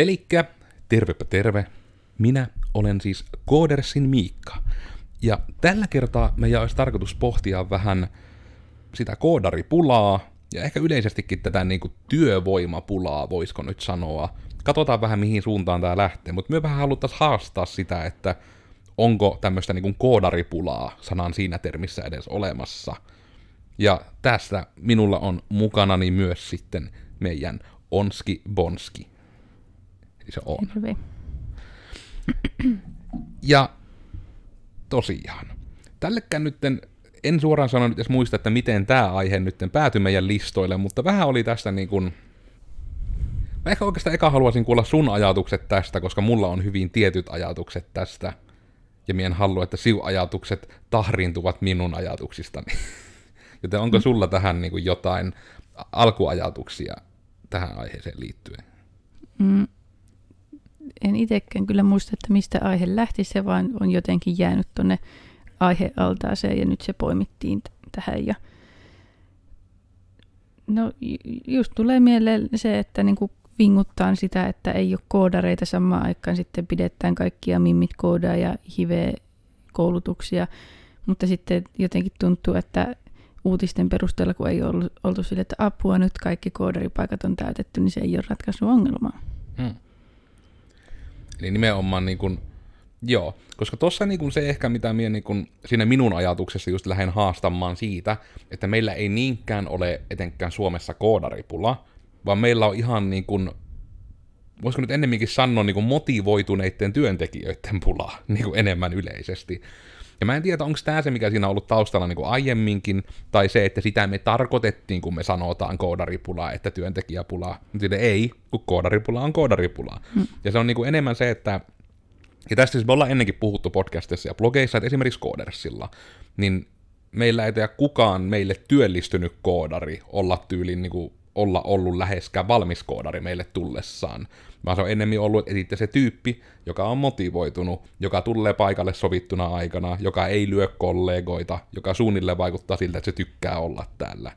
Elikkä, tervepä terve. Minä olen siis Koodersin Miikka. Ja tällä kertaa meidän olisi tarkoitus pohtia vähän sitä koodaripulaa, ja ehkä yleisestikin tätä niin kuin työvoimapulaa, voisiko nyt sanoa. Katsotaan vähän, mihin suuntaan tämä lähtee, mutta me vähän haluttaisiin haastaa sitä, että onko tämmöistä niin kuin koodaripulaa sanan siinä termissä edes olemassa. Ja tästä minulla on mukanani myös sitten meidän Onski Bonski niin se on. Hyvin. Ja tosiaan, tällekään nytten, en suoraan sano nyt edes muista, että miten tämä aihe nytten päätyi meidän listoille, mutta vähän oli tästä niin kuin, mä ehkä oikeastaan eka haluaisin kuulla sun ajatukset tästä, koska mulla on hyvin tietyt ajatukset tästä, ja mien halua, että siu-ajatukset tahrintuvat minun ajatuksistani. Joten onko mm. sulla tähän niin kuin jotain alkuajatuksia tähän aiheeseen liittyen? Mm, en itsekään kyllä muista, että mistä aihe lähti, se vaan on jotenkin jäänyt tuonne aihealtaaseen ja nyt se poimittiin t- tähän. Ja no just tulee mieleen se, että niin kuin vinguttaan sitä, että ei ole koodareita samaan aikaan, sitten pidetään kaikkia mimmit koodaa ja hive koulutuksia, mutta sitten jotenkin tuntuu, että uutisten perusteella, kun ei ollut oltu sille, että apua nyt kaikki koodaripaikat on täytetty, niin se ei ole ratkaisu ongelmaa. Hmm. Eli nimenomaan niin kuin, joo, koska tuossa niin se ehkä, mitä minä niin kuin, siinä minun ajatuksessa just lähden haastamaan siitä, että meillä ei niinkään ole etenkään Suomessa koodaripula, vaan meillä on ihan niin kuin, voisiko nyt ennemminkin sanoa niin kuin motivoituneiden työntekijöiden pulaa niin kuin enemmän yleisesti. Ja mä en tiedä, onko tämä se, mikä siinä on ollut taustalla niin kuin aiemminkin, tai se, että sitä me tarkoitettiin, kun me sanotaan koodaripulaa, että työntekijäpulaa. Sitten ei, kun koodaripula on koodaripulaa. Mm. Ja se on niin kuin enemmän se, että ja tästä siis me ollaan ennenkin puhuttu podcastissa ja blogeissa, että esimerkiksi koodersilla, niin meillä ei tee kukaan meille työllistynyt koodari olla tyyliin niin kuin olla ollut läheskään valmis koodari meille tullessaan, vaan se on enemmän ollut, että se tyyppi, joka on motivoitunut, joka tulee paikalle sovittuna aikana, joka ei lyö kollegoita, joka suunnilleen vaikuttaa siltä, että se tykkää olla täällä.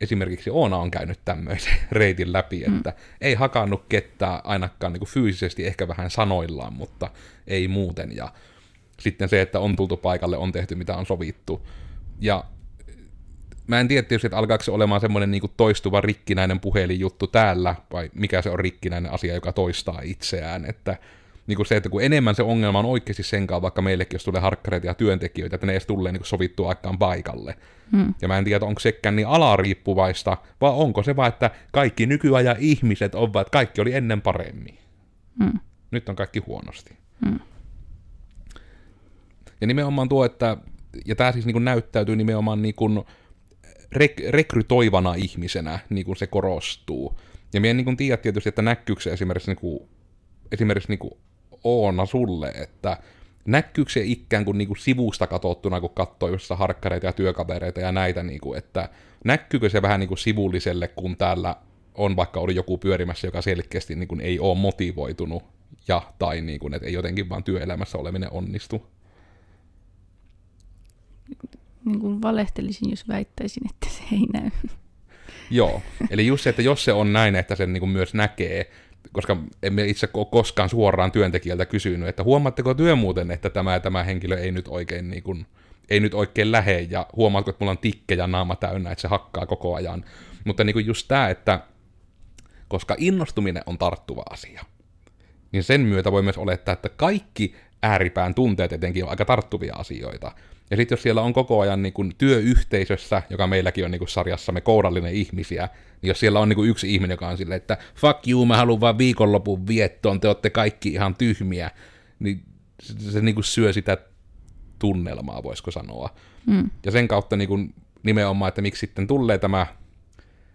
Esimerkiksi Oona on käynyt tämmöisen reitin läpi, mm. että mm. ei hakannut ketään ainakaan niin kuin fyysisesti, ehkä vähän sanoillaan, mutta ei muuten. Ja sitten se, että on tultu paikalle, on tehty mitä on sovittu. Ja mä en tiedä tietysti, että alkaako se olemaan semmoinen niin kuin toistuva rikkinäinen puhelinjuttu täällä, vai mikä se on rikkinäinen asia, joka toistaa itseään, että niin kuin se, että kun enemmän se ongelma on oikeasti sen kanssa, vaikka meillekin, jos tulee harkkareita ja työntekijöitä, että ne edes tulee niin sovittua aikaan paikalle. Hmm. Ja mä en tiedä, onko sekään niin alariippuvaista, vai onko se vaan, että kaikki nykyajan ihmiset ovat, että kaikki oli ennen paremmin. Hmm. Nyt on kaikki huonosti. Hmm. Ja nimenomaan tuo, että, ja tämä siis niin kuin näyttäytyy nimenomaan niin kuin, rek- rekrytoivana ihmisenä niin kuin se korostuu. Ja minä en niin kuin tiedä tietysti, että näkyykö se esimerkiksi, niin kuin, esimerkiksi niin kuin Oona sulle, että näkyykö se ikään kuin, niin kuin sivusta katsottuna, kun katsoo jossain harkkareita ja työkavereita ja näitä, niin kuin, että näkyykö se vähän niin kuin sivulliselle, kun täällä on vaikka oli joku pyörimässä, joka selkeästi niin kuin ei ole motivoitunut ja tai niin kuin, että ei jotenkin vaan työelämässä oleminen onnistu niin kuin valehtelisin, jos väittäisin, että se ei näy. Joo, eli just se, että jos se on näin, että sen niin kuin myös näkee, koska emme itse ole koskaan suoraan työntekijältä kysynyt, että huomaatteko työ muuten, että tämä tämä henkilö ei nyt oikein niin kuin, ei nyt oikein lähe, ja huomaatko, että mulla on tikkejä naama täynnä, että se hakkaa koko ajan. Mutta niin kuin just tämä, että koska innostuminen on tarttuva asia, niin sen myötä voi myös olettaa, että kaikki ääripään tunteet etenkin on aika tarttuvia asioita. Ja sitten jos siellä on koko ajan niin kun työyhteisössä, joka meilläkin on niin kuin sarjassamme kourallinen ihmisiä, niin jos siellä on niin yksi ihminen, joka on silleen, että fuck you, mä haluan vaan viikonlopun viettoon, te olette kaikki ihan tyhmiä, niin se, se niin kuin syö sitä tunnelmaa, voisiko sanoa. Mm. Ja sen kautta niin kuin nimenomaan, että miksi sitten tulee tämä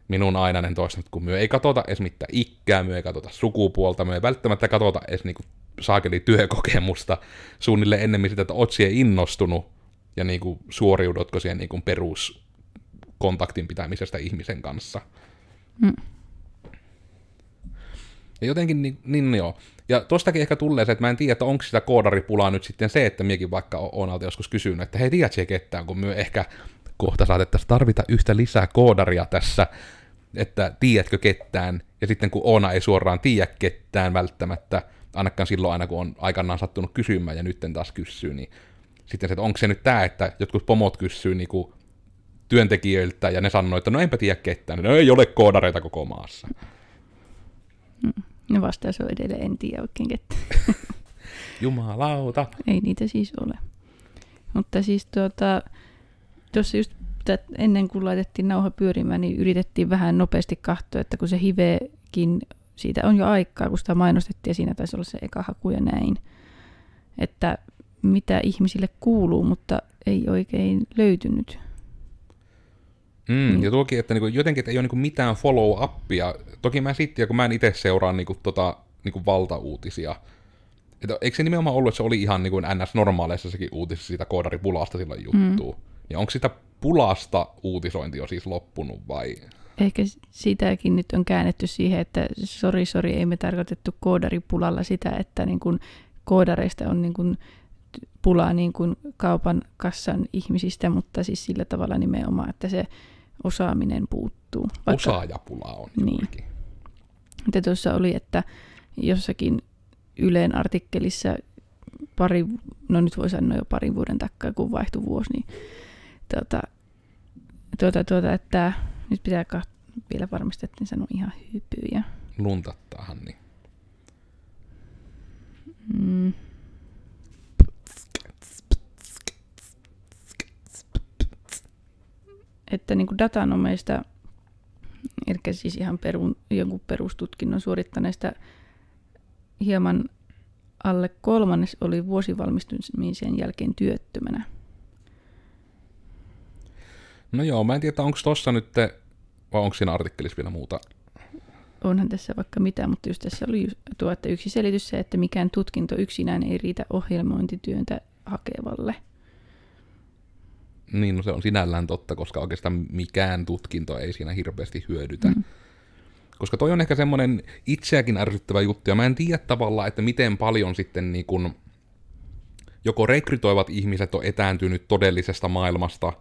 minun ainainen toistamista, kun myö ei katota edes mitään ikkää, myö ei katota sukupuolta, myö ei välttämättä katota edes niin kuin saakeli työkokemusta suunnilleen ennemmin sitä, että oot siihen innostunut, ja niin kuin suoriudutko siihen niin kuin peruskontaktin pitämisestä ihmisen kanssa. Mm. Ja jotenkin, niin, niin joo. Ja tostakin ehkä tulee se, että mä en tiedä, että onko sitä koodaripulaa nyt sitten se, että miekin vaikka alta joskus kysynyt, että hei, tiedätkö ketään, kun myö ehkä kohta saatettaisiin tarvita yhtä lisää koodaria tässä, että tiedätkö ketään, ja sitten kun Oona ei suoraan tiedä ketään välttämättä, ainakaan silloin aina kun on aikanaan sattunut kysymään ja nytten taas kysyy, niin sitten se, että onko se nyt tämä, että jotkut pomot kysyy niin kuin työntekijöiltä ja ne sanoo, että no enpä tiedä ketään, no ei ole koodareita koko maassa. No vastaus on edelleen, en tiedä oikein ketään. Jumalauta. Ei niitä siis ole. Mutta siis tuota, tuossa just ennen kuin laitettiin nauha pyörimään, niin yritettiin vähän nopeasti katsoa, että kun se hivekin, siitä on jo aikaa, kun sitä mainostettiin ja siinä taisi olla se eka haku ja näin. Että mitä ihmisille kuuluu, mutta ei oikein löytynyt. Mm, niin. Ja tuokin, että niinku, jotenkin että ei ole niinku mitään follow-upia. Toki mä sitten, kun mä en itse seuraa niinku, tota, niinku valtauutisia, että eikö se nimenomaan ollut, että se oli ihan niinku NS-normaaleissa sekin uutisissa siitä koodaripulasta silloin juttuu. Mm. Ja onko sitä pulasta uutisointi jo siis loppunut vai? Ehkä sitäkin nyt on käännetty siihen, että sori, sori, ei me tarkoitettu koodaripulalla sitä, että niin kuin koodareista on niin kuin pulaa niin kuin kaupan kassan ihmisistä, mutta siis sillä tavalla nimenomaan, että se osaaminen puuttuu. Vaikka, Osaajapula on niin. Juurikin. tuossa oli, että jossakin Yleen artikkelissa pari, no nyt voi sanoa jo parin vuoden takkaa, kun vaihtui vuosi, niin tuota, tuota, tuota, että nyt pitää kaht- vielä varmistettiin että en sano ihan hypyjä. Luntattaahan niin. Mm. että niin kuin meistä, eli siis ihan perun, jonkun perustutkinnon suorittaneista hieman alle kolmannes oli vuosivalmistumisen jälkeen työttömänä. No joo, mä en tiedä, onko tuossa nyt, te, vai onko siinä artikkelissa vielä muuta? Onhan tässä vaikka mitä, mutta just tässä oli tuo, että yksi selitys se, että mikään tutkinto yksinään ei riitä ohjelmointityöntä hakevalle – niin, no se on sinällään totta, koska oikeastaan mikään tutkinto ei siinä hirveästi hyödytä. Mm. Koska toi on ehkä semmoinen itseäkin ärsyttävä juttu, ja mä en tiedä tavallaan, että miten paljon sitten niin kun, joko rekrytoivat ihmiset on etääntynyt todellisesta maailmasta,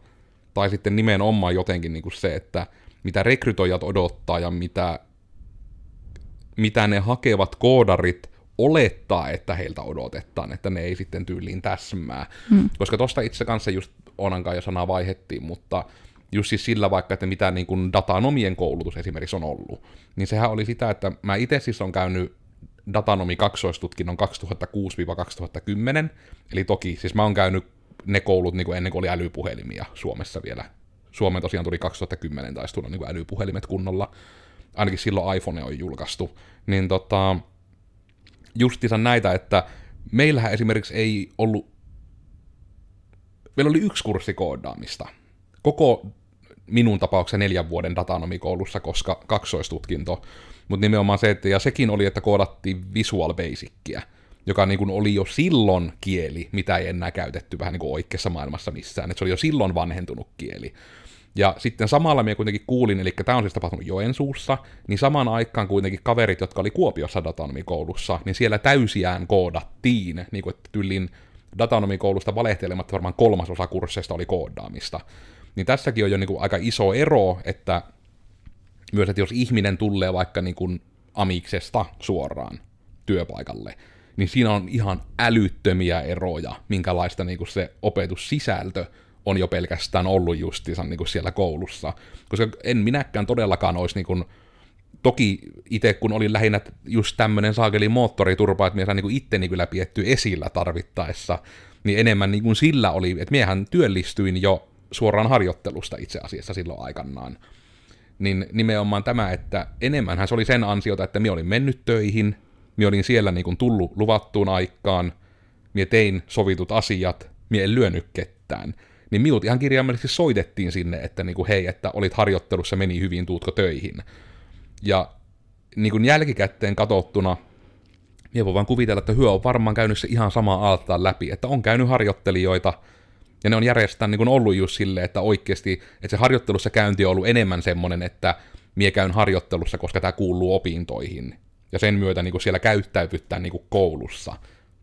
tai sitten nimenomaan jotenkin niin se, että mitä rekrytoijat odottaa ja mitä, mitä ne hakevat koodarit olettaa, että heiltä odotetaan, että ne ei sitten tyyliin täsmää. Mm. Koska tosta itse kanssa just Onankaan jo sana vaihettiin, mutta just siis sillä vaikka, että mitä niin kuin datanomien koulutus esimerkiksi on ollut, niin sehän oli sitä, että mä itse siis on käynyt datanomi kaksoistutkinnon 2006-2010, eli toki siis mä oon käynyt ne koulut niin kuin ennen kuin oli älypuhelimia Suomessa vielä. Suomeen tosiaan tuli 2010 taisi tulla niin kuin älypuhelimet kunnolla, ainakin silloin iPhone on julkaistu, niin tota, justiinsa näitä, että meillähän esimerkiksi ei ollut meillä oli yksi kurssi koodaamista. Koko minun tapauksessa neljän vuoden datanomikoulussa, koska kaksoistutkinto. Mutta nimenomaan se, että ja sekin oli, että koodattiin Visual Basicia, joka niin kuin oli jo silloin kieli, mitä ei enää käytetty vähän niin kuin oikeassa maailmassa missään. Et se oli jo silloin vanhentunut kieli. Ja sitten samalla minä kuitenkin kuulin, eli tämä on siis tapahtunut Joensuussa, niin samaan aikaan kuitenkin kaverit, jotka oli Kuopiossa datanomikoulussa, niin siellä täysiään koodattiin, niin kuin, että tyllin datanomikoulusta valehtelematta varmaan kolmas osa kursseista oli koodaamista. Niin tässäkin on jo niin kuin aika iso ero, että myös, että jos ihminen tulee vaikka niin kuin amiksesta suoraan työpaikalle, niin siinä on ihan älyttömiä eroja, minkälaista niin kuin se opetussisältö on jo pelkästään ollut justiinsa niin siellä koulussa. Koska en minäkään todellakaan olisi niin kuin toki itse kun oli lähinnä just tämmöinen saakeli moottoriturpa, että minä sain niin itteni kyllä pietty esillä tarvittaessa, niin enemmän niin kuin sillä oli, että miehän työllistyin jo suoraan harjoittelusta itse asiassa silloin aikanaan. Niin nimenomaan tämä, että enemmänhän se oli sen ansiota, että minä olin mennyt töihin, minä olin siellä niin kuin tullut luvattuun aikaan, minä tein sovitut asiat, minä en lyönyt kettään. Niin minut ihan kirjaimellisesti soitettiin sinne, että niin kuin, hei, että olit harjoittelussa, meni hyvin, tuutko töihin ja niin kuin jälkikäteen katsottuna, minä voin vaan kuvitella, että hyö on varmaan käynyt se ihan samaa aaltaan läpi, että on käynyt harjoittelijoita, ja ne on järjestään niin kuin ollut just silleen, että oikeasti, että se harjoittelussa käynti on ollut enemmän semmoinen, että mie käyn harjoittelussa, koska tämä kuuluu opintoihin. Ja sen myötä niin kuin siellä käyttäytyttää niin kuin koulussa,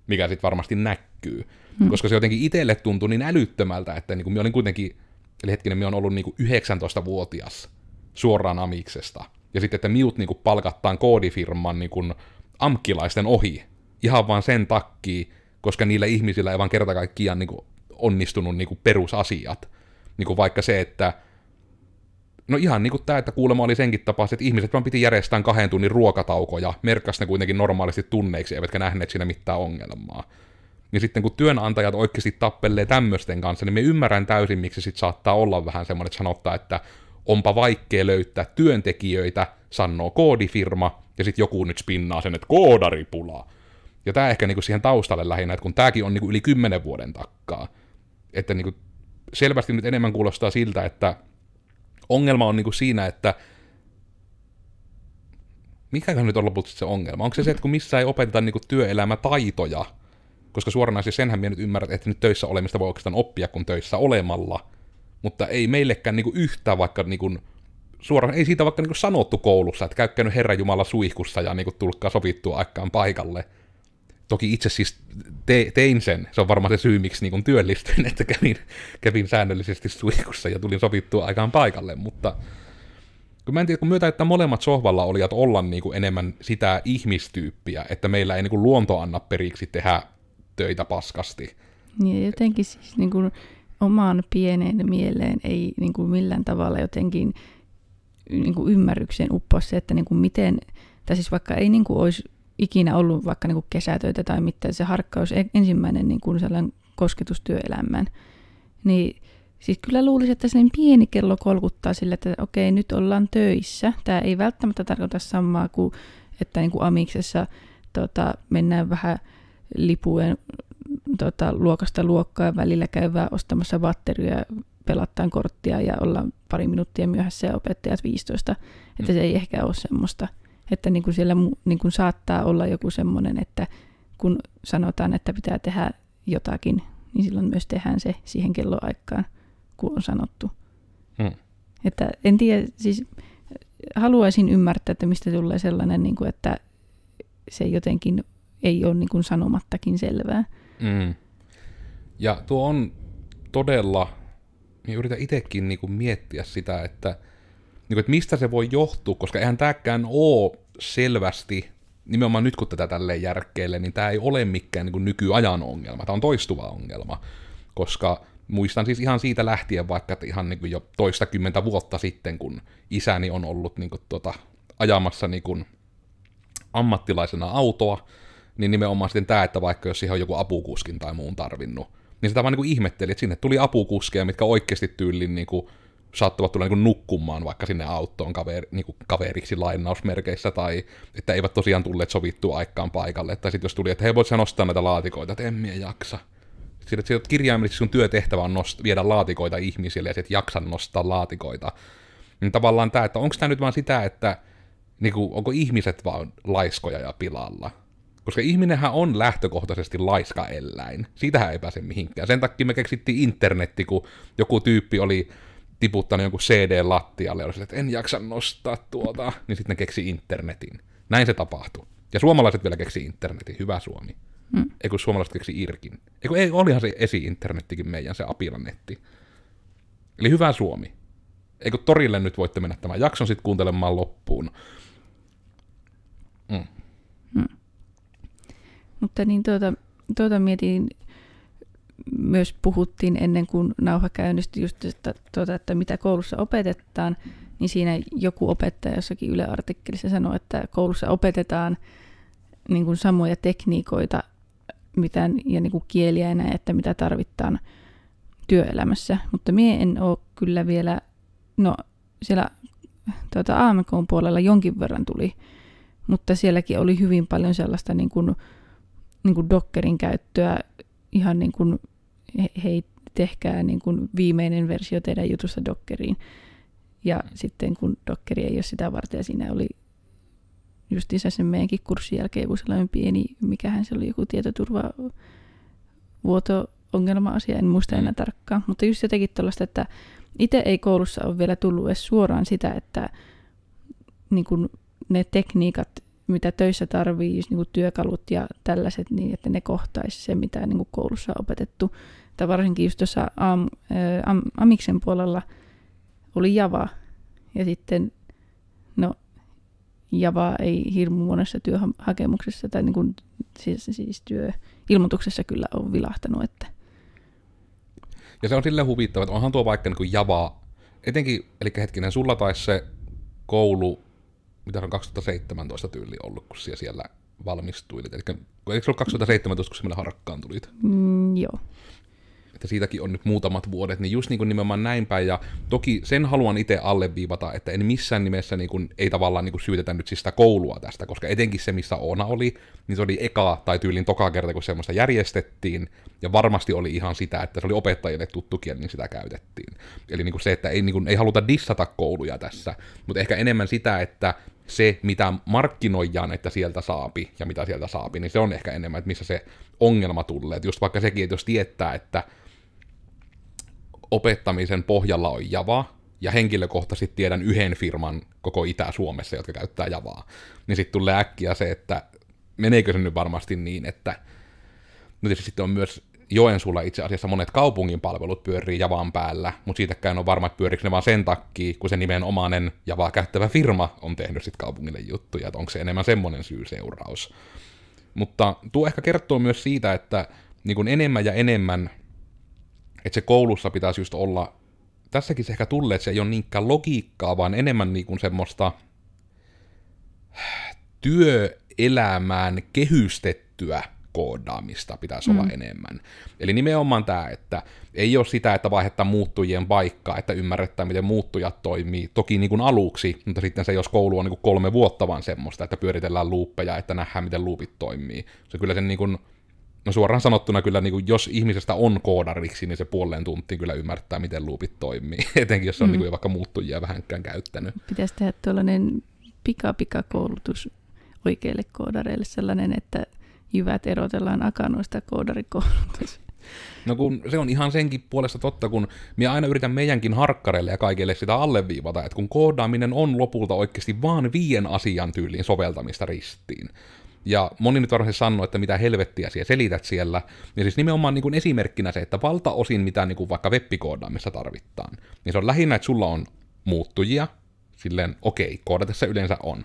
mikä sitten varmasti näkyy. Hmm. Koska se jotenkin itselle tuntui niin älyttömältä, että niin kuin minä olin kuitenkin, eli hetkinen, minä olen ollut niin kuin 19-vuotias suoraan amiksesta ja sitten, että miut niin kuin, palkattaan koodifirman niin kuin, amkkilaisten ohi, ihan vaan sen takia, koska niillä ihmisillä ei vaan kerta kaikkiaan niin kuin, onnistunut niin kuin, perusasiat. Niin kuin, vaikka se, että No ihan niin kuin tämä, että kuulemma oli senkin tapaus, että ihmiset vaan piti järjestää kahden tunnin ruokataukoja, merkkas ne kuitenkin normaalisti tunneiksi, eivätkä nähneet siinä mitään ongelmaa. Ja sitten kun työnantajat oikeasti tappelee tämmöisten kanssa, niin me ymmärrän täysin, miksi sit saattaa olla vähän semmoinen, että sanottaa, että onpa vaikea löytää työntekijöitä, sanoo koodifirma, ja sitten joku nyt spinnaa sen, että koodaripulaa. Ja tämä ehkä niinku siihen taustalle lähinnä, että kun tämäkin on niinku yli kymmenen vuoden takkaa, että niinku selvästi nyt enemmän kuulostaa siltä, että ongelma on niinku siinä, että mikäköhän nyt on lopulta se ongelma? Onko se se, että kun missä ei opeteta niinku työelämätaitoja, koska suoranaisesti senhän minä nyt ymmärrät, että nyt töissä olemista voi oikeastaan oppia, kun töissä olemalla – mutta ei meillekään niin kuin yhtään vaikka niin kuin, suoraan, ei siitä vaikka niin kuin sanottu koulussa, että käykää nyt Herra Jumala suihkussa ja niin kuin, tulkaa sovittua aikaan paikalle. Toki itse siis te, tein sen, se on varmaan se syy, miksi niin kuin työllistyin, että kävin, kävin säännöllisesti suihkussa ja tulin sovittua aikaan paikalle, mutta kun mä en tiedä, kun myötä, että molemmat sohvalla olijat olla niin kuin enemmän sitä ihmistyyppiä, että meillä ei niin kuin luonto anna periksi tehdä töitä paskasti. Niin, jotenkin siis niin kuin omaan pieneen mieleen ei niin kuin millään tavalla jotenkin niin kuin ymmärrykseen uppoa se, että niin kuin miten, tai siis vaikka ei niin kuin olisi ikinä ollut vaikka niin kuin kesätöitä tai mitään, se harkkaus ensimmäinen niin kuin sellainen kosketus työelämään, niin siis kyllä luulisin, että sen pieni kello kolkuttaa sillä, että okei, nyt ollaan töissä. Tämä ei välttämättä tarkoita samaa kuin, että niin kuin amiksessa tota, mennään vähän lipujen tota, luokasta luokkaa välillä käyvää ostamassa batteria, pelattaan korttia ja ollaan pari minuuttia myöhässä ja opettajat 15. Että mm. se ei ehkä ole semmoista. Että niin kuin siellä niin kuin saattaa olla joku semmoinen, että kun sanotaan, että pitää tehdä jotakin, niin silloin myös tehdään se siihen kelloaikaan, kun on sanottu. Mm. Että en tiedä, siis haluaisin ymmärtää, että mistä tulee sellainen, niin kuin, että se jotenkin ei ole niin kuin sanomattakin selvää. Mm. Ja tuo on todella, minä niin yritän itsekin niin kuin miettiä sitä, että, niin kuin, että mistä se voi johtua, koska eihän tämäkään ole selvästi, nimenomaan nyt kun tätä tälleen järkkeelle, niin tämä ei ole mikään niin kuin nykyajan ongelma, tämä on toistuva ongelma, koska muistan siis ihan siitä lähtien vaikka että ihan niin kuin jo toistakymmentä vuotta sitten, kun isäni on ollut niin kuin tuota, ajamassa niin kuin ammattilaisena autoa, niin nimenomaan sitten tämä, että vaikka jos siihen on joku apukuskin tai muun tarvinnut, niin sitä vaan niin kuin ihmetteli, että sinne tuli apukuskeja, mitkä oikeasti tyyliin niin kuin, saattavat tulla niin kuin nukkumaan vaikka sinne autoon kaveri, niin kuin kaveriksi lainausmerkeissä, tai että eivät tosiaan tulleet sovittua aikaan paikalle. Tai sitten jos tuli, että he voisivat nostaa näitä laatikoita, että en jaksa. Sitten että, kirjaimellisesti sun työtehtävä on nost- viedä laatikoita ihmisille, ja sitten jaksan nostaa laatikoita. Niin tavallaan tämä, että onko tämä nyt vaan sitä, että niin kuin, onko ihmiset vaan laiskoja ja pilalla, koska ihminenhän on lähtökohtaisesti laiska eläin. Siitähän ei pääse mihinkään. Sen takia me keksittiin internetti, kun joku tyyppi oli tiputtanut jonkun CD-lattialle, oli sille, että en jaksa nostaa tuota, niin sitten keksi internetin. Näin se tapahtui. Ja suomalaiset vielä keksi internetin, hyvä Suomi. Hmm. Eikö suomalaiset keksi Irkin? Eikö ei, olihan se esi-internettikin meidän, se apilanetti. Eli hyvä Suomi. Eikö torille nyt voitte mennä tämän jakson sitten kuuntelemaan loppuun. Mm. Mutta niin tuota, tuota mietin, myös puhuttiin ennen kuin nauha käynnistyi just, että, tuota, että mitä koulussa opetetaan, niin siinä joku opettaja jossakin Yle-artikkelissa sanoi, että koulussa opetetaan niin kuin samoja tekniikoita mitä, ja niin kuin kieliä enää, että mitä tarvitaan työelämässä. Mutta minä en ole kyllä vielä, no siellä tuota, AMK puolella jonkin verran tuli, mutta sielläkin oli hyvin paljon sellaista niin kuin, niin kuin Dockerin käyttöä ihan niin kuin, hei, tehkää niin kuin viimeinen versio teidän jutusta Dockeriin. Ja mm. sitten kun Dockeri ei ole sitä varten, ja siinä oli justiinsa sen meidänkin kurssin jälkeen joku sellainen pieni, mikähän se oli, joku tietoturva vuoto ongelma-asia, en muista enää mm. tarkkaan, mutta just jotenkin tuollaista, että itse ei koulussa ole vielä tullut edes suoraan sitä, että niin ne tekniikat, mitä töissä tarvii, niin kuin työkalut ja tällaiset, niin että ne kohtaisi se, mitä niin kuin koulussa on opetettu. Tai varsinkin just tuossa am, am, Amiksen puolella oli Java, ja sitten no, Java ei hirmu monessa työhakemuksessa tai niin kuin, siis, siis työilmoituksessa kyllä on vilahtanut. Että. Ja se on silleen huvittava, että onhan tuo vaikka niin kuin Java, etenkin, eli hetkinen, sulla taisi se koulu mitä on 2017 tyyli ollut, kun siellä, siellä valmistui. Eli eikö se ollut 2017, kun semmoinen harkkaan tulit? Mm, joo. Että siitäkin on nyt muutamat vuodet, niin just niin kuin nimenomaan näin päin. Ja toki sen haluan itse alleviivata, että en missään nimessä niin kuin, ei tavallaan niin kuin syytetä nyt siis sitä koulua tästä, koska etenkin se, missä Oona oli, niin se oli eka tai tyylin toka kerta, kun semmoista järjestettiin. Ja varmasti oli ihan sitä, että se oli opettajille tuttu niin sitä käytettiin. Eli niin kuin se, että ei, niin kuin, ei haluta dissata kouluja tässä, mutta ehkä enemmän sitä, että se, mitä markkinoijan että sieltä saapi ja mitä sieltä saapi, niin se on ehkä enemmän, että missä se ongelma tulee. Että just vaikka sekin, että jos tietää, että opettamisen pohjalla on Java, ja henkilökohtaisesti tiedän yhden firman koko Itä-Suomessa, jotka käyttää Javaa, niin sitten tulee äkkiä se, että meneekö se nyt varmasti niin, että no sitten on myös Joensuulla itse asiassa monet kaupungin palvelut pyörii Javan päällä, mutta siitäkään on varma, että pyörikö ne vaan sen takia, kun se nimenomainen Javaa käyttävä firma on tehnyt sitten kaupungille juttuja, että onko se enemmän semmoinen syy-seuraus. Mutta tuo ehkä kertoo myös siitä, että niin kuin enemmän ja enemmän, että se koulussa pitäisi just olla, tässäkin se ehkä tulee, että se ei ole niinkään logiikkaa, vaan enemmän niin kuin semmoista työelämään kehystettyä koodaamista pitäisi mm. olla enemmän. Eli nimenomaan tämä, että ei ole sitä, että vaihdetaan muuttujien paikkaa, että ymmärretään, miten muuttujat toimii. Toki niin kuin aluksi, mutta sitten se, jos koulu on niin kuin kolme vuotta vaan semmoista, että pyöritellään luuppeja, että nähdään, miten luupit toimii. Se kyllä sen niin kuin, no suoraan sanottuna kyllä, niin kuin, jos ihmisestä on koodariksi, niin se puoleen tuntiin kyllä ymmärtää, miten luupit toimii. Etenkin, jos on mm. niin kuin, mm. vaikka muuttujia vähänkään käyttänyt. Pitäisi tehdä tuollainen pika-pika koulutus oikeille koodareille sellainen, että jyvät erotellaan akanoista koodarikoulutus. No kun se on ihan senkin puolesta totta, kun minä aina yritän meidänkin harkkareille ja kaikille sitä alleviivata, että kun koodaaminen on lopulta oikeasti vaan viien asian tyyliin soveltamista ristiin. Ja moni nyt varmasti sanoo, että mitä helvettiä siellä selität siellä. Ja siis nimenomaan niin kuin esimerkkinä se, että valtaosin mitä niin kuin vaikka webbikoodaamista tarvitaan, niin se on lähinnä, että sulla on muuttujia, silleen okei, okay, koodatessa yleensä on.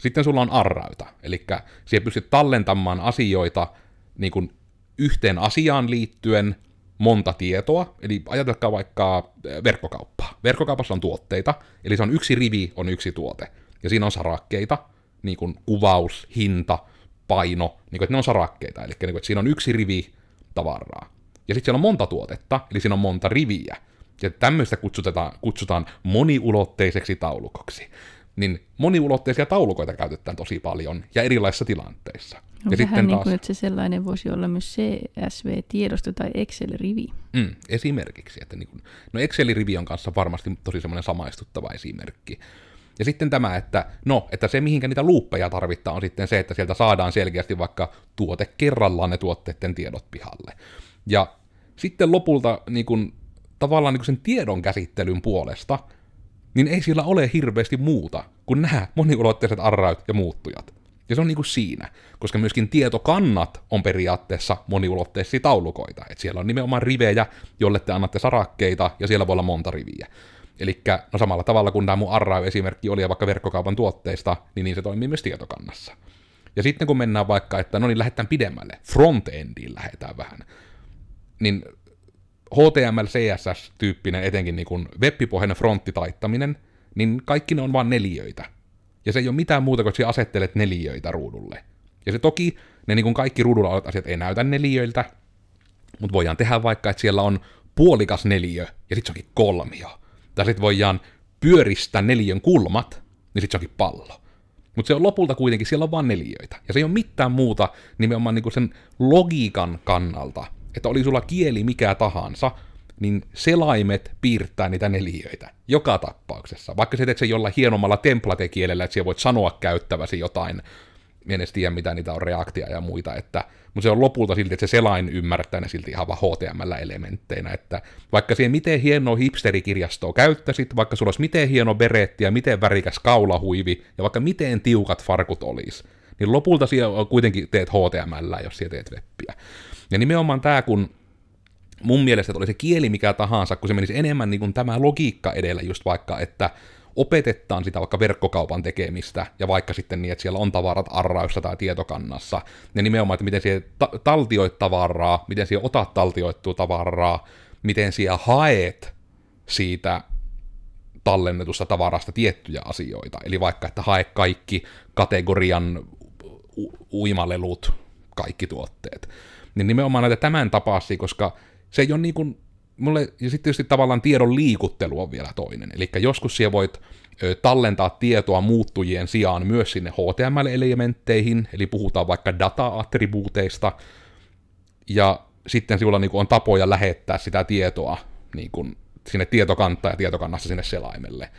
Sitten sulla on arrauta, eli siellä pystyt tallentamaan asioita niin kuin yhteen asiaan liittyen monta tietoa, eli ajatelkaa vaikka äh, verkkokauppaa. Verkkokaupassa on tuotteita, eli se on yksi rivi, on yksi tuote. Ja siinä on sarakkeita, niin kuin kuvaus, hinta, paino, niin kuin, että ne on sarakkeita, eli niin kuin, että siinä on yksi rivi tavaraa. Ja sitten siellä on monta tuotetta, eli siinä on monta riviä. Ja tämmöistä kutsutaan, kutsutaan moniulotteiseksi taulukoksi niin moniulotteisia taulukoita käytetään tosi paljon ja erilaisissa tilanteissa. No, ja vähän sitten niin taas, että se sellainen voisi olla myös CSV-tiedosto tai Excel-rivi. Mm, esimerkiksi. Että niin kuin, no Excel-rivi on kanssa varmasti tosi semmoinen samaistuttava esimerkki. Ja sitten tämä, että no, että se mihinkä niitä luuppeja tarvittaa on sitten se, että sieltä saadaan selkeästi vaikka tuote kerrallaan ne tuotteiden tiedot pihalle. Ja sitten lopulta niin kuin, tavallaan niin sen tiedon käsittelyn puolesta, niin ei sillä ole hirveästi muuta kuin nämä moniulotteiset arraut ja muuttujat. Ja se on niinku siinä, koska myöskin tietokannat on periaatteessa moniulotteisia taulukoita. Et siellä on nimenomaan rivejä, jolle te annatte sarakkeita, ja siellä voi olla monta riviä. Eli no samalla tavalla kuin tämä mun Arrau-esimerkki oli vaikka verkkokaupan tuotteista, niin, niin se toimii myös tietokannassa. Ja sitten kun mennään vaikka, että no niin, lähdetään pidemmälle, front-endiin lähdetään vähän, niin HTML, CSS-tyyppinen etenkin niin kuin webbipohjainen fronttitaittaminen, niin kaikki ne on vain neliöitä. Ja se ei ole mitään muuta kuin, että sä asettelet neliöitä ruudulle. Ja se toki, ne niin kuin kaikki ruudulla olevat asiat ei näytä neliöiltä, mutta voidaan tehdä vaikka, että siellä on puolikas neliö, ja sitten se onkin kolmio. Tai sitten voidaan pyöristää neliön kulmat, niin sitten se onkin pallo. Mutta se on lopulta kuitenkin, siellä on vain neliöitä. Ja se ei ole mitään muuta nimenomaan niin kuin sen logiikan kannalta että oli sulla kieli mikä tahansa, niin selaimet piirtää niitä neliöitä joka tapauksessa. Vaikka se teet sen jollain hienommalla templatekielellä, että siellä voit sanoa käyttäväsi jotain, en edes tiedä mitä niitä on reaktia ja muita, että, mutta se on lopulta silti, että se selain ymmärtää ne silti ihan vaan HTML-elementteinä, että vaikka siihen miten hienoa hipsterikirjastoa käyttäisit, vaikka sulla olisi miten hieno beretti ja miten värikäs kaulahuivi ja vaikka miten tiukat farkut olisi, niin lopulta siellä kuitenkin teet HTML, jos siellä teet webbiä. Ja nimenomaan tämä, kun mun mielestä, että oli se kieli mikä tahansa, kun se menisi enemmän niin kuin tämä logiikka edellä just vaikka, että opetetaan sitä vaikka verkkokaupan tekemistä, ja vaikka sitten niin, että siellä on tavarat arraussa tai tietokannassa, niin nimenomaan, että miten siellä ta- taltioit tavaraa, miten siellä otat taltioittua tavaraa, miten siellä haet siitä tallennetusta tavarasta tiettyjä asioita, eli vaikka, että hae kaikki kategorian u- uimalelut, kaikki tuotteet niin nimenomaan näitä tämän tapaisia, koska se ei ole niin kuin, mulle, ja sitten tietysti tavallaan tiedon liikuttelu on vielä toinen, eli joskus siellä voit ö, tallentaa tietoa muuttujien sijaan myös sinne HTML-elementteihin, eli puhutaan vaikka data-attribuuteista, ja sitten sinulla niin on tapoja lähettää sitä tietoa niin kuin, sinne tietokantaan ja tietokannassa sinne selaimelle.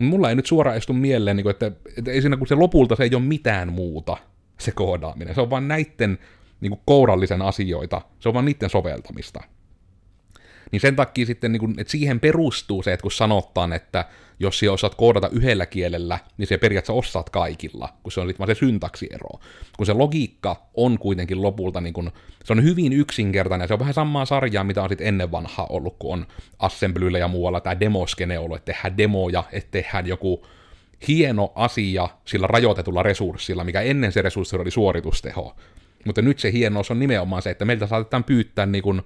Mulla ei nyt suoraan istu mieleen, niin kuin, että, että ei siinä, kun se lopulta se ei ole mitään muuta, se koodaaminen. Se on vain näiden niin kuin kourallisen asioita, se on vaan niiden soveltamista. Niin sen takia sitten, niin kuin, että siihen perustuu se, että kun sanotaan, että jos sinä osaat koodata yhdellä kielellä, niin se periaatteessa osaat kaikilla, kun se on sitten vaan se syntaksiero. Kun se logiikka on kuitenkin lopulta, niin kun, se on hyvin yksinkertainen, se on vähän samaa sarjaa, mitä on sitten ennen vanhaa ollut, kun on assemblyllä ja muualla tämä demoskene ollut, että tehdään demoja, että tehdään joku hieno asia sillä rajoitetulla resurssilla, mikä ennen se resurssi oli suoritusteho. Mutta nyt se hienous on nimenomaan se, että meiltä saatetaan pyytää niin kuin,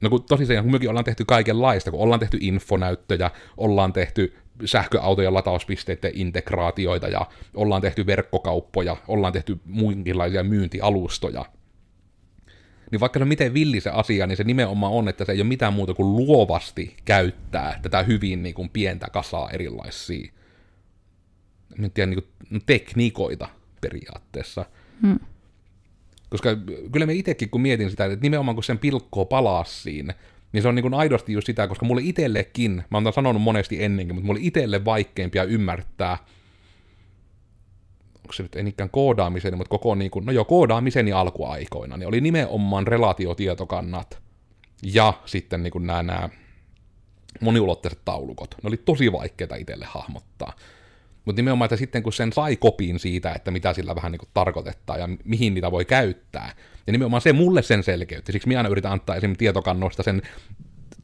no kun tosi kun mekin ollaan tehty kaikenlaista, kun ollaan tehty infonäyttöjä, ollaan tehty sähköautojen latauspisteiden integraatioita ja ollaan tehty verkkokauppoja, ollaan tehty muinkinlaisia myyntialustoja, niin vaikka se miten villi se asia, niin se nimenomaan on, että se ei ole mitään muuta kuin luovasti käyttää tätä hyvin niin kuin pientä kasaa erilaisia tiedä, niin kuin, no, tekniikoita periaatteessa. Hmm. Koska kyllä me itsekin, kun mietin sitä, että nimenomaan kun sen pilkkoo palaa siinä, niin se on niin kuin aidosti just sitä, koska mulle itsellekin, mä oon sanonut monesti ennenkin, mutta mulle itselle vaikeampia ymmärtää, onko se nyt enikään koodaamiseni, mutta koko niin kuin, no joo, koodaamiseni alkuaikoina, niin oli nimenomaan relaatiotietokannat ja sitten niin kuin nämä, nämä moniulotteiset taulukot. Ne oli tosi vaikeita itselle hahmottaa. Mutta nimenomaan, että sitten kun sen sai kopin siitä, että mitä sillä vähän niin tarkoitetaan ja mihin niitä voi käyttää, ja niin nimenomaan se mulle sen selkeytti. Siksi minä aina yritän antaa esimerkiksi tietokannosta sen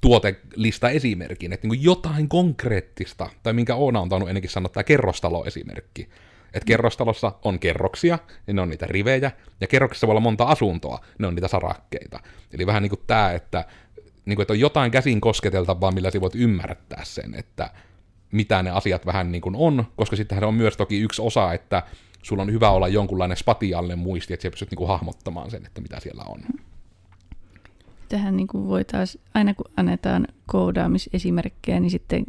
tuotelista esimerkin, että niin jotain konkreettista, tai minkä Oona on tainnut ennenkin sanoa, tämä kerrostaloesimerkki. Että kerrostalossa on kerroksia, niin ne on niitä rivejä, ja kerroksissa voi olla monta asuntoa, ne on niitä sarakkeita. Eli vähän niin kuin tämä, että, niin kuin, että on jotain käsin kosketeltavaa, millä sä voit ymmärtää sen, että mitä ne asiat vähän niin kuin on, koska sittenhän on myös toki yksi osa, että sulla on hyvä olla jonkunlainen spatiaalinen muisti, että sä pystyt niin kuin hahmottamaan sen, että mitä siellä on. Tähän niin kuin voitaisiin, aina kun annetaan koodaamisesimerkkejä, niin sitten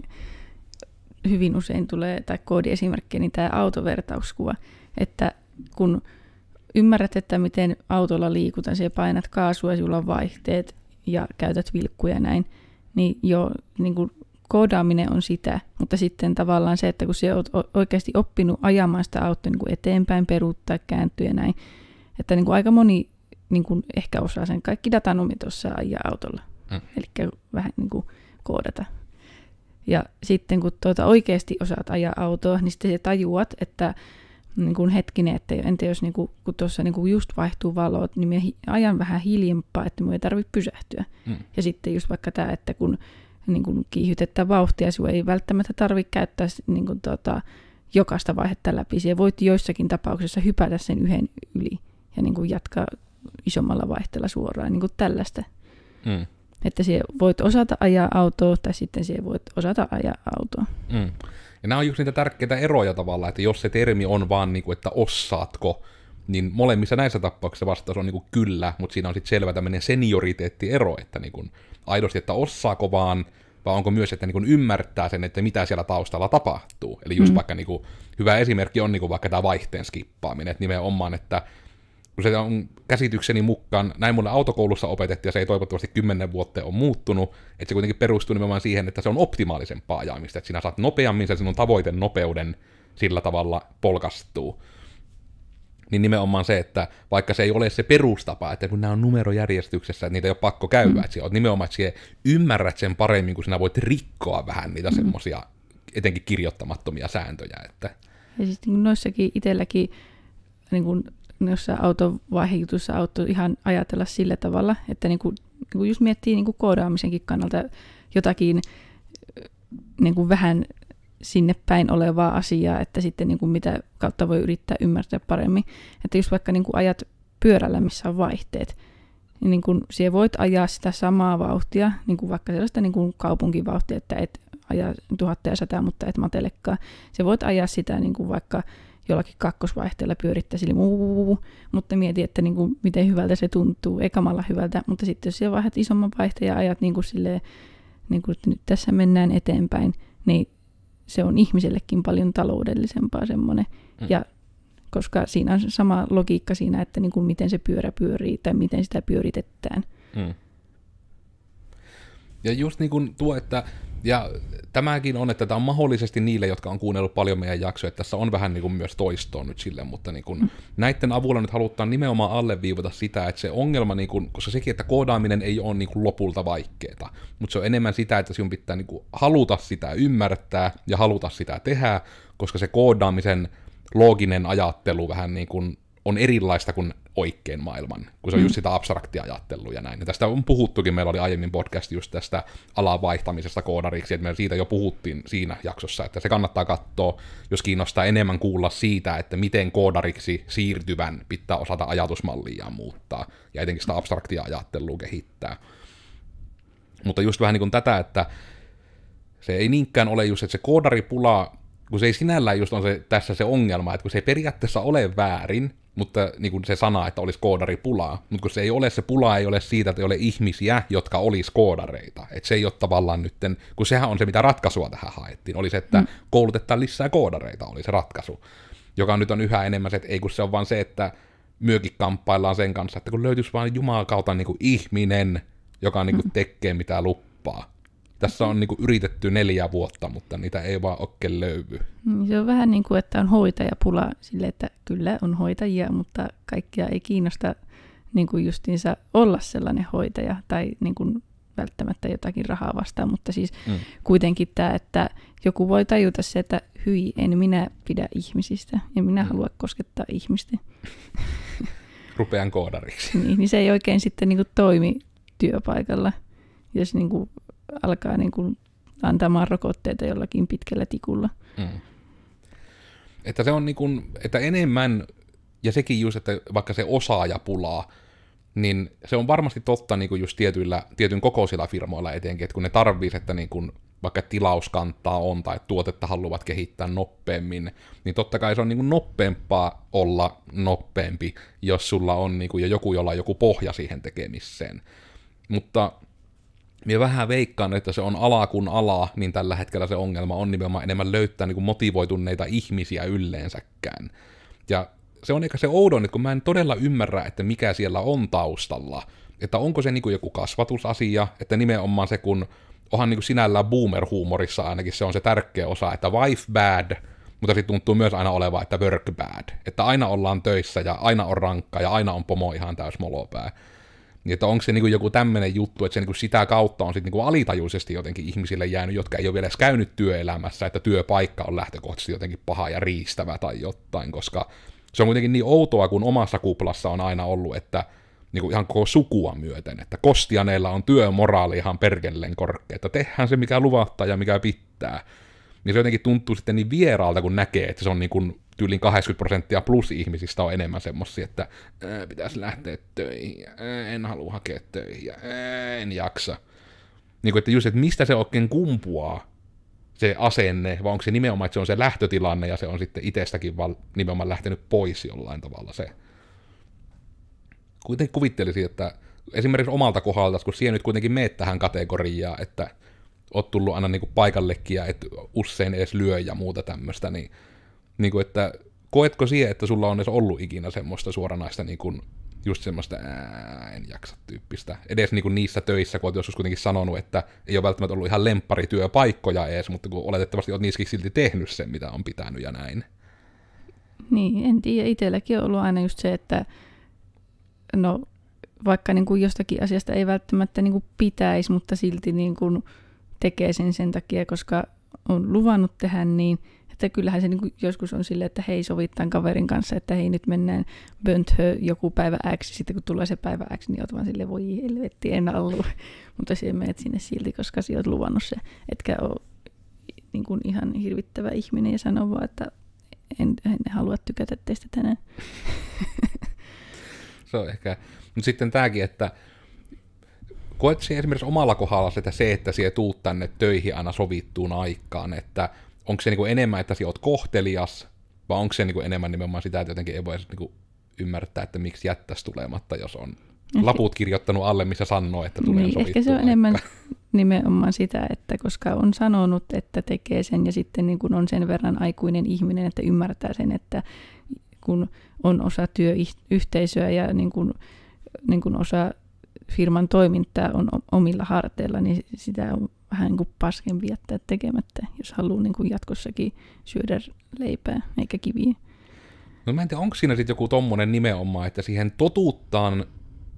hyvin usein tulee, tai koodiesimerkkejä, niin tämä autovertauskuva, että kun ymmärrät, että miten autolla liikutaan, se painat kaasua, sulla on vaihteet ja käytät vilkkuja näin, niin jo niin kuin koodaaminen on sitä, mutta sitten tavallaan se, että kun sä oot oikeasti oppinut ajamaan sitä autoa niin kuin eteenpäin, peruuttaa, kääntyä ja näin, että niin kuin aika moni niin kuin ehkä osaa sen. Kaikki datanomit osaa ajaa autolla, mm. eli vähän niin kuin koodata. Ja sitten kun tuota oikeasti osaat ajaa autoa, niin sitten sä tajuat, että niin kuin hetkinen, että entä jos niin kuin, kun tuossa niin kuin just vaihtuu valot, niin mä ajan vähän hiljempaa, että mun ei tarvitse pysähtyä. Mm. Ja sitten just vaikka tämä, että kun niin kuin kiihytettä vauhtia, sinua ei välttämättä tarvitse käyttää niin kuin, tota, jokaista vaihetta läpi. Siellä voit joissakin tapauksissa hypätä sen yhden yli ja niin kuin jatkaa isommalla vaihteella suoraan, niin kuin tällaista. Mm. Että siellä voit osata ajaa autoa tai sitten siellä voit osata ajaa autoa. Mm. Ja nämä on juuri niitä tärkeitä eroja tavallaan, että jos se termi on vaan, niin kuin, että osaatko, niin molemmissa näissä tapauksissa vastaus on niin kuin kyllä, mutta siinä on sitten selvä tämmöinen senioriteettiero, että niin kuin, aidosti, että osaako vaan, vai onko myös, että niin ymmärtää sen, että mitä siellä taustalla tapahtuu. Eli just mm. vaikka niin kuin, hyvä esimerkki on niin kuin vaikka tämä vaihteen skippaaminen, että nimenomaan, että kun se on käsitykseni mukaan, näin mulle autokoulussa opetettiin, ja se ei toivottavasti kymmenen vuotta on muuttunut, että se kuitenkin perustuu nimenomaan siihen, että se on optimaalisempaa ajamista, että sinä saat nopeammin sen sinun nopeuden sillä tavalla polkastuu niin nimenomaan se, että vaikka se ei ole se perustapa, että kun nämä on numerojärjestyksessä, että niitä ei ole pakko käydä, mm. että on nimenomaan, että ymmärrät sen paremmin, kun sinä voit rikkoa vähän niitä mm. semmoisia etenkin kirjoittamattomia sääntöjä. Että. Ja siis niin noissakin itselläkin niin kuin noissa autovaihejutussa auttoi ihan ajatella sillä tavalla, että niin kuin, niin kuin just miettii niin kuin koodaamisenkin kannalta jotakin niin kuin vähän sinne päin olevaa asiaa, että sitten niin kuin mitä kautta voi yrittää ymmärtää paremmin. Että jos vaikka niin kuin ajat pyörällä, missä on vaihteet, niin, niin kuin siellä voit ajaa sitä samaa vauhtia, niin kuin vaikka sellaista niin kuin kaupunkivauhtia, että et ajaa tuhatta ja sataa, mutta et matelekaan. Se voit ajaa sitä niin kuin vaikka jollakin kakkosvaihteella pyörittää sille muu, mutta mieti, että niin kuin, miten hyvältä se tuntuu, ekamalla hyvältä, mutta sitten jos siellä vaihdat isomman vaihteen ja ajat niin kuin silleen, niin kuin, että nyt tässä mennään eteenpäin, niin se on ihmisellekin paljon taloudellisempaa semmoinen. Mm. Ja koska siinä on sama logiikka siinä, että niin kuin miten se pyörä pyörii tai miten sitä pyöritetään. Mm. Ja just niin kuin tuo, että ja tämäkin on, että tämä on mahdollisesti niille, jotka on kuunnellut paljon meidän jaksoja, että tässä on vähän niin kuin myös toistoa nyt sille, mutta niin kuin näiden avulla nyt halutaan nimenomaan alleviivata sitä, että se ongelma, niin kuin, koska sekin, että koodaaminen ei ole niin kuin lopulta vaikeaa, mutta se on enemmän sitä, että sinun pitää niin kuin haluta sitä ymmärtää ja haluta sitä tehdä, koska se koodaamisen looginen ajattelu vähän niin kuin on erilaista kuin oikein maailman, kun se on mm. just sitä abstraktia ajattelua ja näin. Ja tästä on puhuttukin, meillä oli aiemmin podcast just tästä alan vaihtamisesta koodariksi, että me siitä jo puhuttiin siinä jaksossa, että se kannattaa katsoa, jos kiinnostaa enemmän kuulla siitä, että miten koodariksi siirtyvän pitää osata ajatusmallia muuttaa ja etenkin sitä abstraktia ajattelua kehittää. Mutta just vähän niin kuin tätä, että se ei niinkään ole just, että se koodaripula, kun se ei sinällään just on se, tässä se ongelma, että kun se ei periaatteessa ole väärin, mutta niin kuin se sana, että olisi koodari pulaa. Mutta kun se ei ole, se pula ei ole siitä, että ei ole ihmisiä, jotka olisi koodareita. Että se ei ole tavallaan nytten, kun sehän on se, mitä ratkaisua tähän haettiin. Oli se, että mm. koulutetaan lisää koodareita, oli se ratkaisu. Joka nyt on yhä enemmän se, että ei kun se on vaan se, että myökin kamppaillaan sen kanssa, että kun löytyisi vain Jumalan kautta niin kuin ihminen, joka niin kuin mm. tekee mitä luppaa. Tässä on niinku yritetty neljä vuotta, mutta niitä ei vaan oikein löydy. Mm, se on vähän niin kuin, että on hoitajapula sille, että kyllä on hoitajia, mutta kaikkia ei kiinnosta niin kuin justiinsa olla sellainen hoitaja tai niin kuin välttämättä jotakin rahaa vastaan, mutta siis mm. kuitenkin tämä, että joku voi tajuta se, että hyi, en minä pidä ihmisistä ja minä mm. halua koskettaa ihmistä. Rupean koodariksi. niin, niin se ei oikein sitten niin kuin toimi työpaikalla, jos niin kuin alkaa niin kuin antamaan rokotteita jollakin pitkällä tikulla. Mm. Että se on niin kuin, että enemmän, ja sekin just, että vaikka se osaaja pulaa, niin se on varmasti totta niin kuin just tietyillä, tietyn kokoisilla firmoilla etenkin, että kun ne tarvitsee, että niin kuin vaikka tilauskantaa on tai tuotetta haluavat kehittää nopeammin, niin totta kai se on niin kuin nopeampaa olla nopeampi, jos sulla on niin kuin jo joku, jolla on joku pohja siihen tekemiseen. Mutta minä vähän veikkaan, että se on ala kuin ala, niin tällä hetkellä se ongelma on nimenomaan enemmän löytää niin kuin motivoituneita ihmisiä yleensäkään. Ja se on ehkä se oudon, että kun mä en todella ymmärrä, että mikä siellä on taustalla. Että onko se niin kuin joku kasvatusasia, että nimenomaan se, kun onhan niin kuin sinällään boomer-huumorissa ainakin se on se tärkeä osa, että wife bad, mutta sitten tuntuu myös aina oleva, että work bad. Että aina ollaan töissä ja aina on rankka ja aina on pomo ihan täys molopää. Niin, että onko se niin kuin joku tämmöinen juttu, että se niin kuin sitä kautta on sitten niin alitajuisesti jotenkin ihmisille jäänyt, jotka ei ole vielä edes käynyt työelämässä, että työpaikka on lähtökohtaisesti jotenkin paha ja riistävä tai jotain, koska se on kuitenkin niin outoa, kun omassa kuplassa on aina ollut, että niin kuin ihan koko sukua myöten, että kostianeilla on työmoraali ihan perkelleen korkea, että tehdään se mikä luvattaa ja mikä pitää. Niin se jotenkin tuntuu sitten niin vieraalta, kun näkee, että se on niin kuin tyylin 80 prosenttia plus ihmisistä on enemmän semmoisia, että pitäisi lähteä töihin, ää, en halua hakea töihin, ää, en jaksa. Niin kuin, että just, että mistä se oikein kumpuaa, se asenne, vai onko se nimenomaan, että se on se lähtötilanne ja se on sitten itsestäkin vaan nimenomaan lähtenyt pois jollain tavalla se. Kuitenkin kuvittelisin, että esimerkiksi omalta kohdalta, kun siihen nyt kuitenkin meet tähän kategoriaan, että oot tullut aina niin kuin paikallekin ja et usein edes lyö ja muuta tämmöistä, niin niin kuin, että koetko siihen, että sulla on edes ollut ikinä semmoista suoranaista niin kuin, just semmoista ää, en jaksa tyyppistä. Edes niin kuin niissä töissä, kun olet joskus kuitenkin sanonut, että ei ole välttämättä ollut ihan lempparityöpaikkoja edes, mutta kun oletettavasti olet niissäkin silti tehnyt sen, mitä on pitänyt ja näin. Niin, en tiedä. Itselläkin on ollut aina just se, että no vaikka niin kuin jostakin asiasta ei välttämättä niin kuin pitäisi, mutta silti niin kuin tekee sen sen takia, koska on luvannut tehdä niin – sitten kyllähän se niin joskus on silleen, että hei sovit tämän kaverin kanssa, että hei nyt mennään bönthö joku päivä X, sitten kun tulee se päivä X, niin oot vaan silleen, voi helvetti, en allu. Mutta sitten menet sinne silti, koska sä oot luvannut se, etkä ole niin kuin ihan hirvittävä ihminen ja sanoo vaan, että en, en halua tykätä teistä tänään. se on ehkä. Mutta sitten tämäkin, että koet esimerkiksi omalla kohdalla sitä se, että siihen tuut tänne töihin aina sovittuun aikaan, että onko se niin kuin enemmän, että sä oot kohtelias, vai onko se niin kuin enemmän nimenomaan sitä, että jotenkin ei voi niin kuin ymmärtää, että miksi jättäisi tulematta, jos on ehkä, laput kirjoittanut alle, missä sanoo, että tulee niin, Ehkä se on vaikka. enemmän nimenomaan sitä, että koska on sanonut, että tekee sen ja sitten niin kun on sen verran aikuinen ihminen, että ymmärtää sen, että kun on osa työyhteisöä ja niin kun, niin kuin osa firman toimintaa on omilla harteilla, niin sitä on vähän niin kuin paskin viettää tekemättä, jos haluaa niin kuin jatkossakin syödä leipää eikä kiviä. No mä en tiedä, onko siinä sitten joku tommonen nimenomaan, että siihen totuuttaan,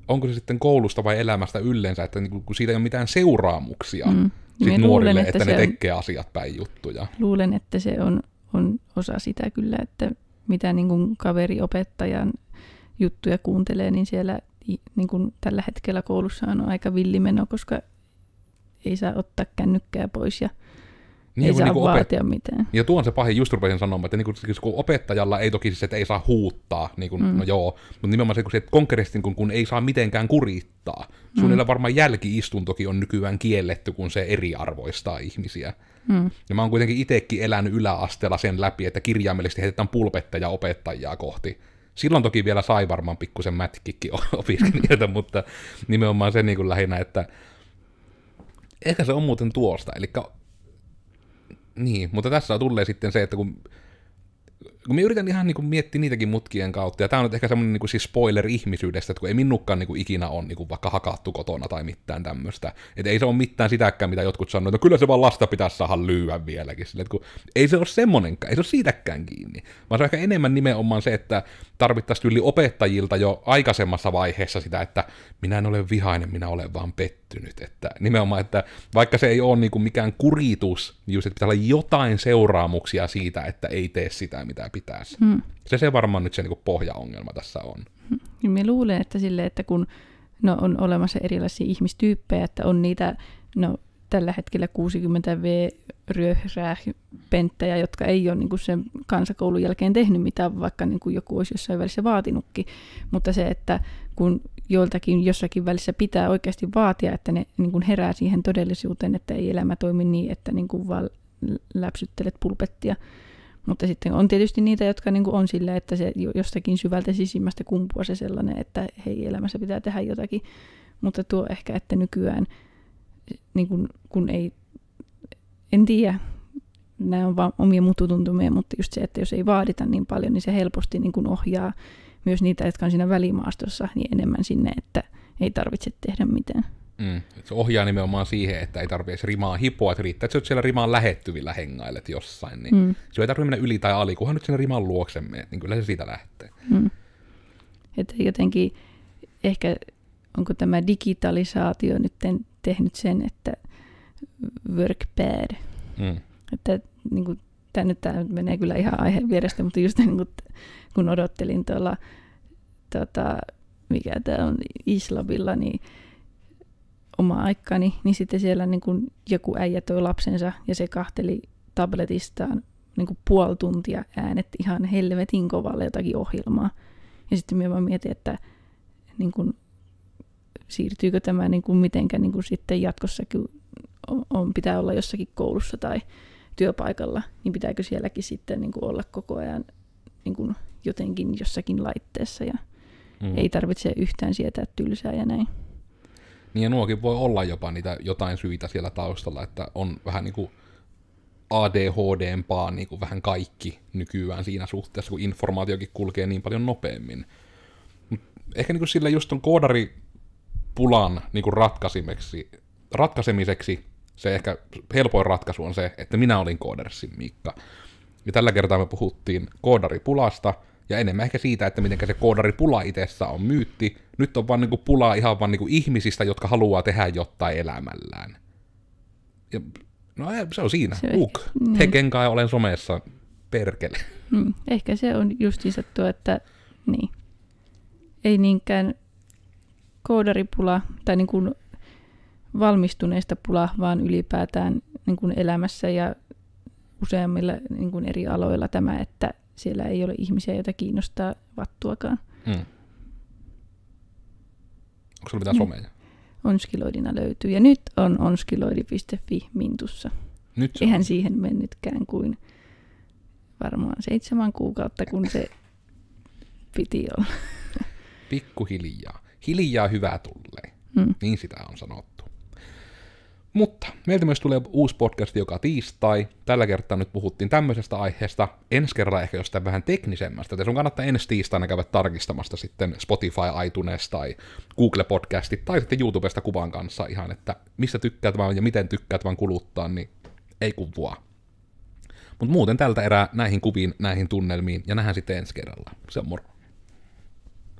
onko se sitten koulusta vai elämästä yleensä, että niinku, kun siitä ei ole mitään seuraamuksia mm. sit niin, nuorille, luulen, että, että ne on, tekee asiat päin juttuja. Luulen, että se on, on osa sitä kyllä, että mitä niin kuin kaveriopettajan juttuja kuuntelee, niin siellä niin kuin tällä hetkellä koulussa on aika villimeno, koska ei saa ottaa kännykkää pois ja niin, ei saa niin vaatia opet- mitään. Ja tuon se pahin, just rupesin sanomaan, että niin kuin, siis kun opettajalla ei toki siis, että ei saa huuttaa, niin kuin, mm. no joo, mutta nimenomaan se, kun, se, että konkreettisesti kun, kun ei saa mitenkään kurittaa. Suunnilleen mm. varmaan jälkiistuntokin on nykyään kielletty, kun se eriarvoistaa ihmisiä. Mm. Ja mä oon kuitenkin itsekin elänyt yläasteella sen läpi, että kirjaimellisesti heitetään ja opettajaa kohti. Silloin toki vielä sai varmaan pikkusen mätkikin opiskelijoita, mutta nimenomaan se niin kuin lähinnä, että ehkä se on muuten tuosta, eli niin, mutta tässä tulee sitten se, että kun kun mä yritän ihan niin kuin miettiä niitäkin mutkien kautta, ja tämä on nyt ehkä semmoinen niin kuin siis spoiler ihmisyydestä, että kun ei minunkaan niin kuin ikinä ole niin kuin vaikka hakattu kotona tai mitään tämmöistä. Että ei se ole mitään sitäkään, mitä jotkut sanoo, että no kyllä se vaan lasta pitäisi saada lyyä vieläkin. Sille, että kun ei se ole semmoinenkaan, ei se ole siitäkään kiinni. Vaan se on ehkä enemmän nimenomaan se, että tarvittaisiin yli opettajilta jo aikaisemmassa vaiheessa sitä, että minä en ole vihainen, minä olen vaan pettynyt pettynyt. Että nimenomaan, että vaikka se ei ole niin kuin mikään kuritus, niin just, että pitää olla jotain seuraamuksia siitä, että ei tee sitä, mitä pitäisi. Hmm. Se, se varmaan nyt se niin kuin pohjaongelma tässä on. Hmm. Niin me luulen, että sille, että kun no, on olemassa erilaisia ihmistyyppejä, että on niitä, no tällä hetkellä 60V ryöhräpenttejä, jotka ei ole niin kuin sen kansakoulun jälkeen tehnyt mitään, vaikka niin kuin joku olisi jossain välissä vaatinutkin. Mutta se, että kun joiltakin jossakin välissä pitää oikeasti vaatia, että ne niin kuin herää siihen todellisuuteen, että ei elämä toimi niin, että niin kuin vaan läpsyttelet pulpettia. Mutta sitten on tietysti niitä, jotka niin kuin on sillä, että se jostakin syvältä sisimmästä kumpua se sellainen, että hei, elämässä pitää tehdä jotakin. Mutta tuo ehkä, että nykyään niin kuin, kun ei en tiedä, nämä on vaan omia mututuntumia, mutta just se, että jos ei vaadita niin paljon, niin se helposti niin kuin ohjaa myös niitä, jotka on siinä välimaastossa, niin enemmän sinne, että ei tarvitse tehdä mitään. Mm. Se ohjaa nimenomaan siihen, että ei tarvitse rimaa hipoa, että riittää, että sä siellä rimaan lähettyvillä hengailet jossain, niin mm. se ei tarvitse mennä yli tai ali, kunhan nyt sinne rimaan luokse menet, niin kyllä se siitä lähtee. Mm. Että jotenkin ehkä onko tämä digitalisaatio nyt tehnyt sen, että workpad. Mm. Että niin kuin, tämä nyt tämä menee kyllä ihan aiheen vierestä, mutta just niin kuin, kun odottelin tuolla, tota, mikä tämä on, Islabilla, niin oma aikani, niin sitten siellä niin kuin joku äijä toi lapsensa ja se kahteli tabletistaan niin kuin puoli tuntia äänet ihan helvetin kovalle jotakin ohjelmaa. Ja sitten minä vaan mietin, että niin kuin, siirtyykö tämä niin kuin mitenkään niin kuin sitten jatkossa on, pitää olla jossakin koulussa tai työpaikalla, niin pitääkö sielläkin sitten niin kuin olla koko ajan niin kuin jotenkin jossakin laitteessa ja mm. ei tarvitse yhtään sietää tylsää ja näin. Niin ja nuokin voi olla jopa niitä jotain syitä siellä taustalla, että on vähän niin kuin ADHDmpaa niin kuin vähän kaikki nykyään siinä suhteessa, kun informaatiokin kulkee niin paljon nopeammin. Mut ehkä niin kuin sillä just on pulan niin kuin ratkaisemiseksi se ehkä helpoin ratkaisu on se, että minä olin koodersin Miikka. Ja tällä kertaa me puhuttiin koodaripulasta, ja enemmän ehkä siitä, että miten se koodaripula itsessä on myytti. Nyt on vaan niinku pulaa ihan vaan niinku ihmisistä, jotka haluaa tehdä jotain elämällään. Ja, no eh, se on siinä. Uk. Niin. Mm. Heken kai olen somessa. Perkele. Mm. ehkä se on justiinsa tuo, että niin. ei niinkään koodaripula tai niin kuin valmistuneesta pula, vaan ylipäätään niin kuin elämässä ja useammilla niin kuin eri aloilla tämä, että siellä ei ole ihmisiä, joita kiinnostaa vattuakaan. Mm. Onko sulla mitään mm. someja? Onskiloidina löytyy. Ja nyt on onskiloidi.fi Mintussa. Nyt se on. Eihän siihen mennytkään kuin varmaan seitsemän kuukautta, kun se piti olla. Pikkuhiljaa. Hiljaa hyvää tulee. Mm. Niin sitä on sanottu. Mutta meiltä myös tulee uusi podcast joka tiistai. Tällä kertaa nyt puhuttiin tämmöisestä aiheesta. Ensi kerralla ehkä jostain vähän teknisemmästä. Te sun kannattaa ensi tiistaina käydä tarkistamasta sitten Spotify, iTunes tai Google Podcastit tai sitten YouTubesta kuvan kanssa ihan, että mistä tykkäät vaan ja miten tykkäät vaan kuluttaa, niin ei kun vaan. Mutta muuten tältä erää näihin kuviin, näihin tunnelmiin ja nähdään sitten ensi kerralla. Se on moro.